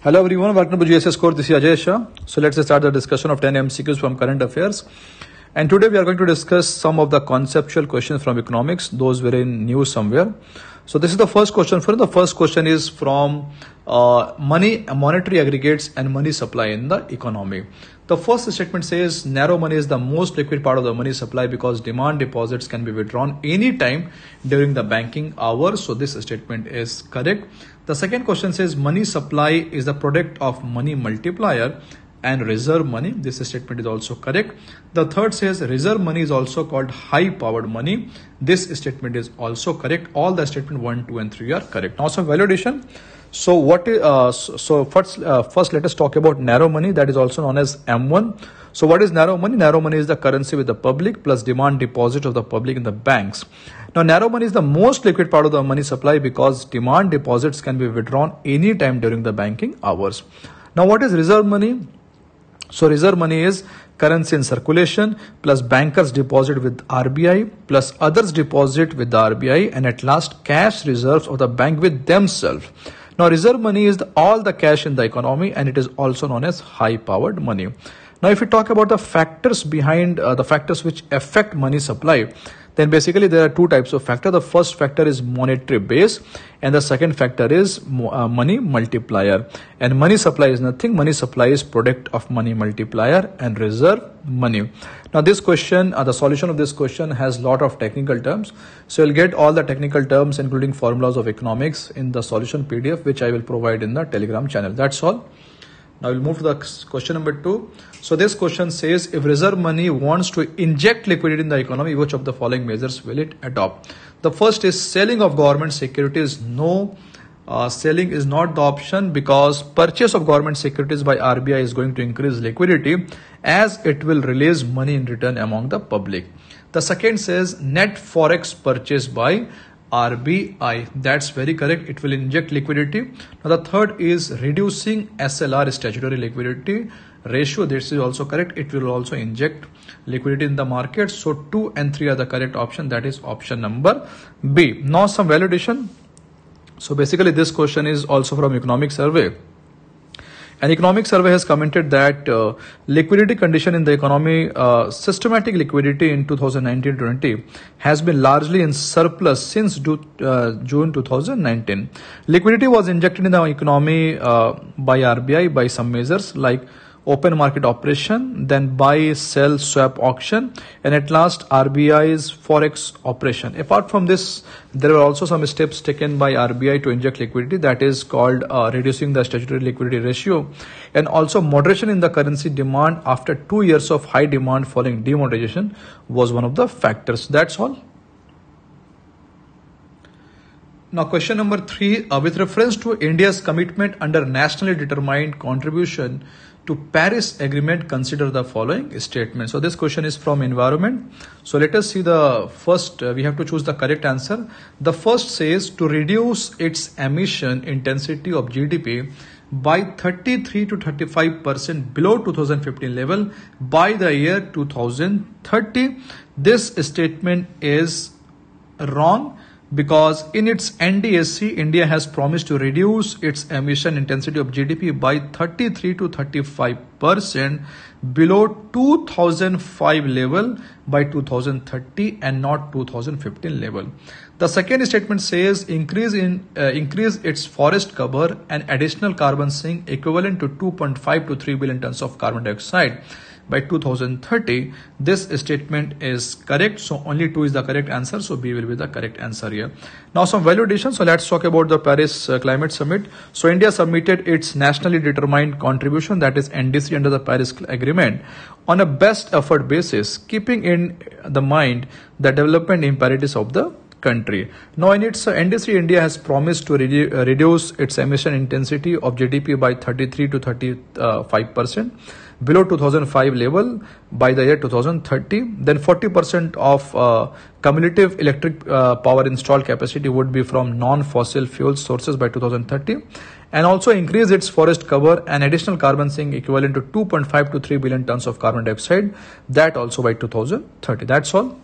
Hello everyone, welcome to GSS course. This is Ajay Shah. So let's start the discussion of 10 MCQs from current affairs. And today we are going to discuss some of the conceptual questions from economics. Those were in news somewhere. So this is the first question. For the first question is from uh, money, monetary aggregates and money supply in the economy. The first statement says narrow money is the most liquid part of the money supply because demand deposits can be withdrawn anytime during the banking hour. So this statement is correct. The second question says money supply is the product of money multiplier and reserve money. This statement is also correct. The third says reserve money is also called high powered money. This statement is also correct. All the statement 1, 2 and 3 are correct. Now some validation. So what? Uh, so first, uh, first let us talk about narrow money that is also known as M1. So what is narrow money? Narrow money is the currency with the public plus demand deposit of the public in the banks. Now narrow money is the most liquid part of the money supply because demand deposits can be withdrawn any time during the banking hours. Now what is reserve money? So reserve money is currency in circulation plus bankers deposit with RBI plus others deposit with the RBI and at last cash reserves of the bank with themselves. Now reserve money is the, all the cash in the economy and it is also known as high powered money. Now, if we talk about the factors behind uh, the factors which affect money supply, then basically there are two types of factor. The first factor is monetary base and the second factor is mo uh, money multiplier. And money supply is nothing. Money supply is product of money multiplier and reserve money. Now this question, uh, the solution of this question has lot of technical terms. So you'll get all the technical terms including formulas of economics in the solution PDF which I will provide in the telegram channel. That's all. Now we'll move to the question number two. So this question says if reserve money wants to inject liquidity in the economy, which of the following measures will it adopt? The first is selling of government securities. No, uh, selling is not the option because purchase of government securities by RBI is going to increase liquidity as it will release money in return among the public. The second says net forex purchase by RBI. That's very correct. It will inject liquidity. Now the third is reducing SLR statutory liquidity ratio. This is also correct. It will also inject liquidity in the market. So two and three are the correct option. That is option number B. Now some validation. So basically this question is also from economic survey. An economic survey has commented that uh, liquidity condition in the economy, uh, systematic liquidity in 2019-20 has been largely in surplus since do, uh, June 2019. Liquidity was injected in the economy uh, by RBI by some measures like open market operation, then buy, sell, swap auction, and at last RBI's forex operation. Apart from this, there were also some steps taken by RBI to inject liquidity that is called uh, reducing the statutory liquidity ratio and also moderation in the currency demand after two years of high demand following demonetization was one of the factors. That's all. Now, question number three uh, with reference to India's commitment under nationally determined contribution to Paris Agreement, consider the following statement. So this question is from environment. So let us see the first, uh, we have to choose the correct answer. The first says to reduce its emission intensity of GDP by 33 to 35 percent below 2015 level by the year 2030 this statement is wrong because in its NDSC, India has promised to reduce its emission intensity of GDP by 33 to 35 percent below 2005 level by 2030 and not 2015 level. The second statement says increase in uh, increase its forest cover and additional carbon sink equivalent to 2.5 to 3 billion tons of carbon dioxide by 2030 this statement is correct so only 2 is the correct answer so b will be the correct answer here now some validation so let's talk about the paris uh, climate summit so india submitted its nationally determined contribution that is ndc under the paris agreement on a best effort basis keeping in the mind the development imperatives of the country. Now in its uh, NDC, India has promised to redu uh, reduce its emission intensity of GDP by 33 to 35 uh, percent below 2005 level by the year 2030 then 40% of uh, cumulative electric uh, power installed capacity would be from non-fossil fuel sources by 2030 and also increase its forest cover and additional carbon sink equivalent to 2.5 to 3 billion tons of carbon dioxide that also by 2030 that's all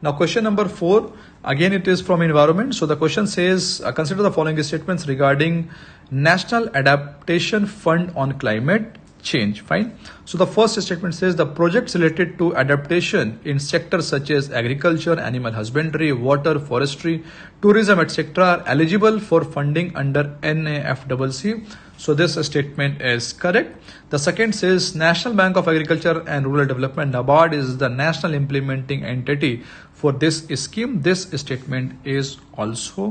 now question number four, again it is from environment. So the question says, uh, consider the following statements regarding National Adaptation Fund on Climate Change, fine. So the first statement says the projects related to adaptation in sectors such as agriculture, animal husbandry, water, forestry, tourism, etc. are eligible for funding under NAFCCC. So this statement is correct. The second says National Bank of Agriculture and Rural Development NABARD is the national implementing entity for this scheme this statement is also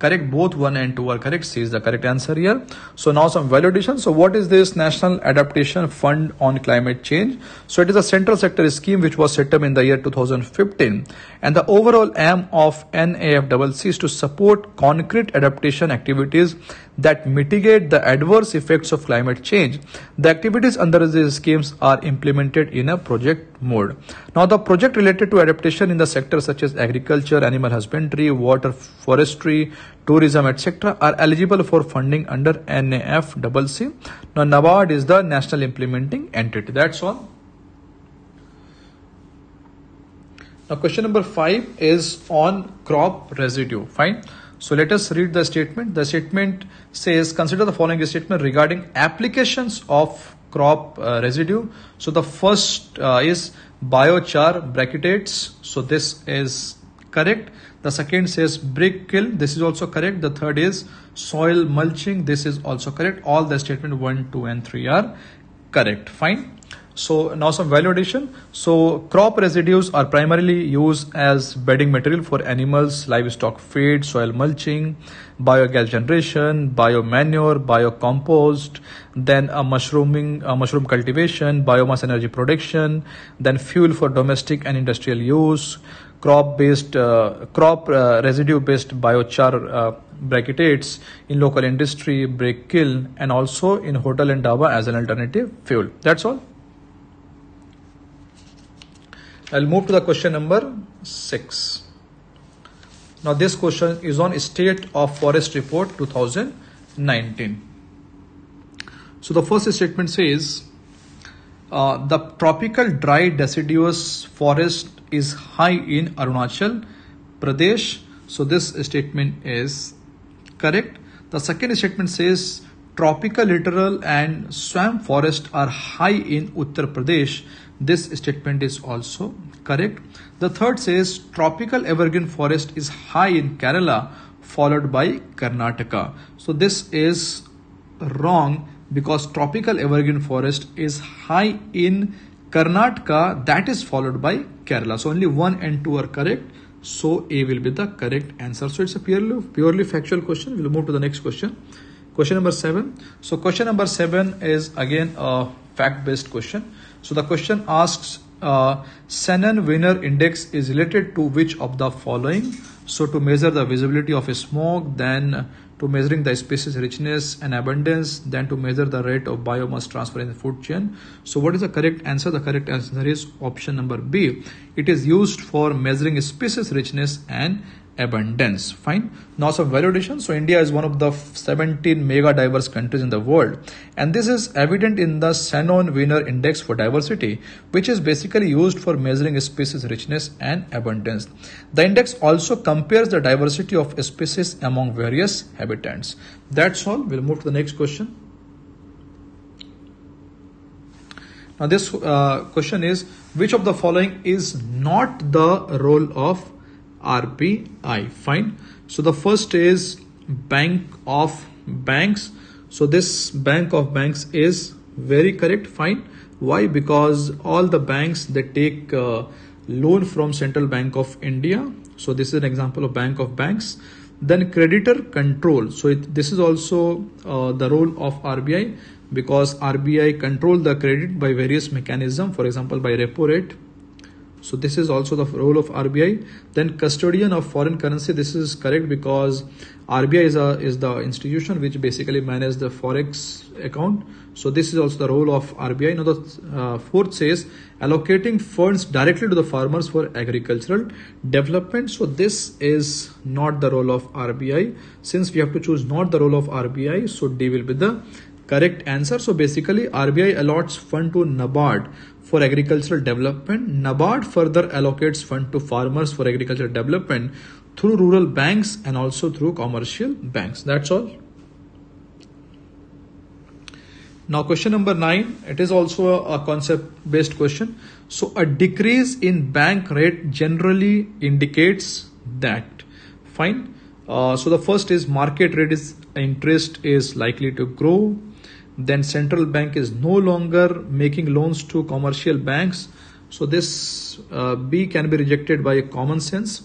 correct both 1 and 2 are correct c is the correct answer here so now some validation so what is this national adaptation fund on climate change so it is a central sector scheme which was set up in the year 2015 and the overall aim of nafcc is to support concrete adaptation activities that mitigate the adverse effects of climate change the activities under these schemes are implemented in a project mode now the project related to adaptation in the sector such as agriculture animal husbandry water forestry tourism, etc., are eligible for funding under NAFCCC. Now, NABARD is the national implementing entity. That's all. Now, question number five is on crop residue. Fine. So let us read the statement. The statement says consider the following statement regarding applications of crop uh, residue. So the first uh, is biochar Bracketed. So this is correct. The second says brick kiln. This is also correct. The third is soil mulching. This is also correct. All the statement 1, 2 and 3 are correct. Fine. So now some value addition. So crop residues are primarily used as bedding material for animals, livestock feed, soil mulching, biogas generation, biomanure, biocompost, then a mushrooming, a mushroom cultivation, biomass energy production, then fuel for domestic and industrial use, crop based uh, crop uh, residue based biochar uh, in local industry brick kiln and also in hotel and dhaba as an alternative fuel that's all I'll move to the question number 6. Now this question is on state of forest report 2019. So the first statement says uh, the tropical dry deciduous forest is high in Arunachal Pradesh. So this statement is correct. The second statement says tropical littoral and swamp forest are high in Uttar Pradesh this statement is also correct. The third says tropical evergreen forest is high in Kerala followed by Karnataka. So this is wrong because tropical evergreen forest is high in Karnataka that is followed by Kerala. So only one and two are correct. So A will be the correct answer. So it's a purely, purely factual question. We'll move to the next question. Question number seven. So question number seven is again a fact based question. So the question asks uh, Senen winner index is related to which of the following? So to measure the visibility of a smoke, then to measuring the species richness and abundance, then to measure the rate of biomass transfer in the food chain. So what is the correct answer? The correct answer is option number B. It is used for measuring species richness and abundance fine now some validation so india is one of the 17 mega diverse countries in the world and this is evident in the shannon wiener index for diversity which is basically used for measuring species richness and abundance the index also compares the diversity of species among various habitats that's all we'll move to the next question now this uh, question is which of the following is not the role of RBI fine so the first is bank of banks so this bank of banks is very correct fine why because all the banks they take uh, loan from central bank of india so this is an example of bank of banks then creditor control so it, this is also uh, the role of rbi because rbi control the credit by various mechanism for example by repo rate so this is also the role of RBI. Then custodian of foreign currency. This is correct because RBI is a is the institution which basically manages the forex account. So this is also the role of RBI. Now the uh, fourth says allocating funds directly to the farmers for agricultural development. So this is not the role of RBI. Since we have to choose not the role of RBI, so D will be the correct answer. So basically RBI allots fund to NABARD for agricultural development, NABARD further allocates fund to farmers for agricultural development through rural banks and also through commercial banks. That's all. Now question number nine, it is also a, concept based question. So a decrease in bank rate generally indicates that. Fine. Uh, so the first is market rate is interest is likely to grow then central bank is no longer making loans to commercial banks so this uh, b can be rejected by a common sense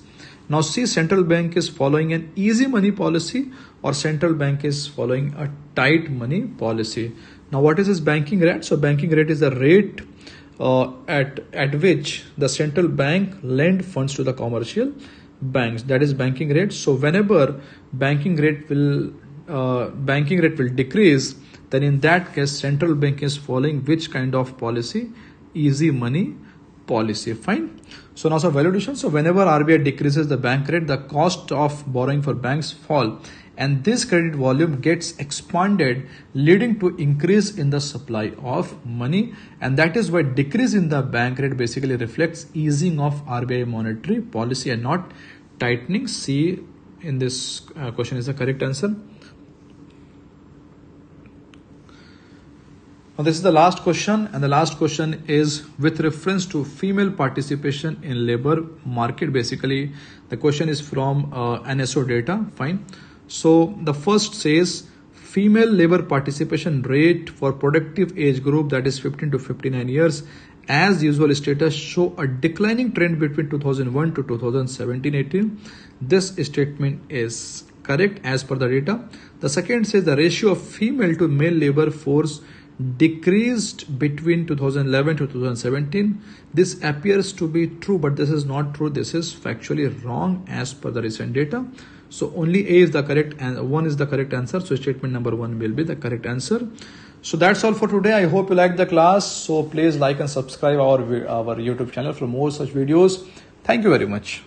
now c central bank is following an easy money policy or central bank is following a tight money policy now what is this banking rate so banking rate is the rate uh, at at which the central bank lend funds to the commercial banks that is banking rate so whenever banking rate will uh, banking rate will decrease then in that case central bank is following which kind of policy easy money policy fine so now so valuation so whenever RBI decreases the bank rate the cost of borrowing for banks fall and this credit volume gets expanded leading to increase in the supply of money and that is why decrease in the bank rate basically reflects easing of RBI monetary policy and not tightening C in this uh, question is the correct answer Now this is the last question and the last question is with reference to female participation in labor market basically the question is from uh, NSO data fine so the first says female labor participation rate for productive age group that is 15 to 59 years as usual status show a declining trend between 2001 to 2017-18 this statement is correct as per the data the second says the ratio of female to male labor force decreased between 2011 to 2017 this appears to be true but this is not true this is factually wrong as per the recent data so only a is the correct and one is the correct answer so statement number one will be the correct answer so that's all for today i hope you liked the class so please like and subscribe our our youtube channel for more such videos thank you very much